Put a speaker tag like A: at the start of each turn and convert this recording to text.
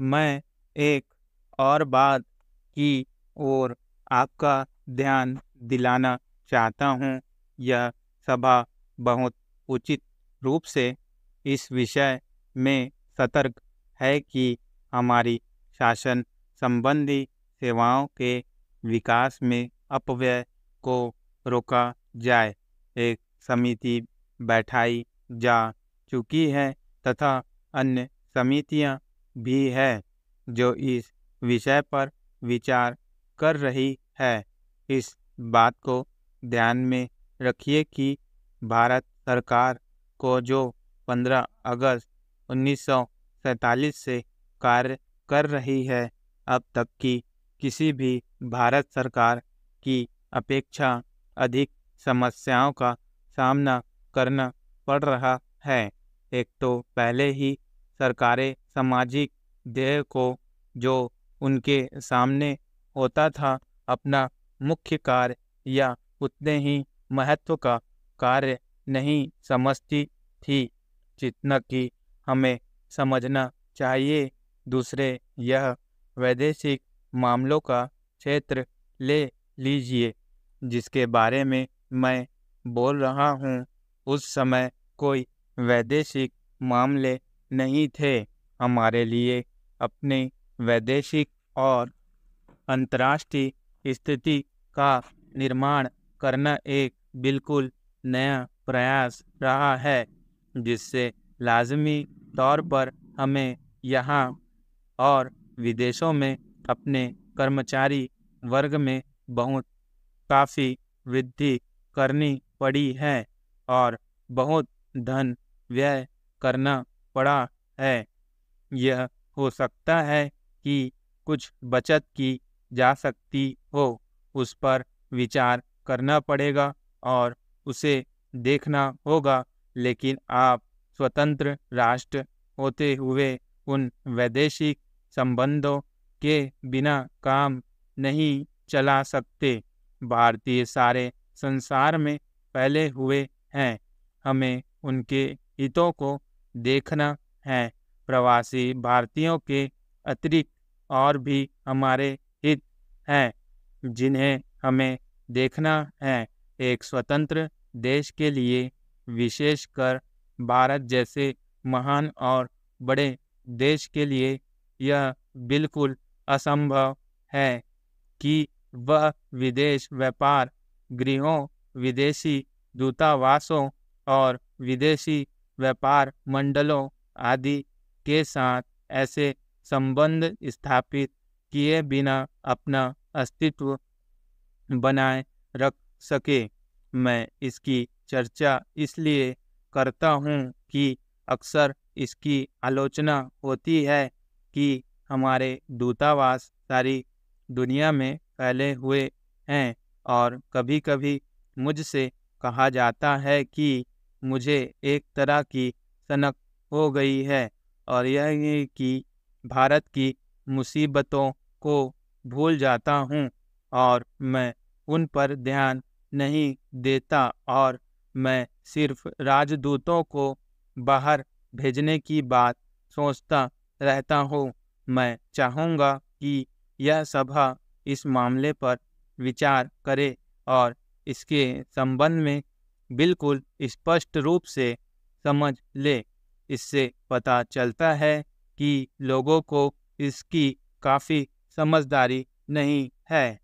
A: मैं एक और बात की ओर आपका ध्यान दिलाना चाहता हूँ यह सभा बहुत उचित रूप से इस विषय में सतर्क है कि हमारी शासन संबंधी सेवाओं के विकास में अपव्यय को रोका जाए एक समिति बैठाई जा चुकी है तथा अन्य समितियां भी है जो इस विषय पर विचार कर रही है इस बात को ध्यान में रखिए कि भारत सरकार को जो 15 अगस्त उन्नीस से कार्य कर रही है अब तक की किसी भी भारत सरकार की अपेक्षा अधिक समस्याओं का सामना करना पड़ रहा है एक तो पहले ही सरकारें सामाजिक देह को जो उनके सामने होता था अपना मुख्य कार्य या उतने ही महत्व का कार्य नहीं समझती थी जितना कि हमें समझना चाहिए दूसरे यह वैदेशिक मामलों का क्षेत्र ले लीजिए जिसके बारे में मैं बोल रहा हूँ उस समय कोई वैदेशिक मामले नहीं थे हमारे लिए अपने वैदेशिक और अंतर्राष्ट्रीय स्थिति का निर्माण करना एक बिल्कुल नया प्रयास रहा है जिससे लाजमी तौर पर हमें यहाँ और विदेशों में अपने कर्मचारी वर्ग में बहुत काफ़ी वृद्धि करनी पड़ी है और बहुत धन व्यय करना पड़ा है यह हो सकता है कि कुछ बचत की जा सकती हो उस पर विचार करना पड़ेगा और उसे देखना होगा लेकिन आप स्वतंत्र राष्ट्र होते हुए उन वैदेशिक संबंधों के बिना काम नहीं चला सकते भारतीय सारे संसार में फैले हुए हैं हमें उनके हितों को देखना है प्रवासी भारतीयों के अतिरिक्त और भी हमारे हित हैं जिन्हें हमें देखना है एक स्वतंत्र देश के लिए विशेषकर भारत जैसे महान और बड़े देश के लिए यह बिल्कुल असंभव है कि वह विदेश व्यापार गृहों विदेशी दूतावासों और विदेशी व्यापार मंडलों आदि के साथ ऐसे संबंध स्थापित किए बिना अपना अस्तित्व बनाए रख सके मैं इसकी चर्चा इसलिए करता हूँ कि अक्सर इसकी आलोचना होती है कि हमारे दूतावास सारी दुनिया में फैले हुए हैं और कभी कभी मुझसे कहा जाता है कि मुझे एक तरह की सनक हो गई है और यह कि भारत की मुसीबतों को भूल जाता हूँ और मैं उन पर ध्यान नहीं देता और मैं सिर्फ राजदूतों को बाहर भेजने की बात सोचता रहता हूँ मैं चाहूँगा कि यह सभा इस मामले पर विचार करे और इसके संबंध में बिल्कुल स्पष्ट रूप से समझ ले इससे पता चलता है कि लोगों को इसकी काफ़ी समझदारी नहीं है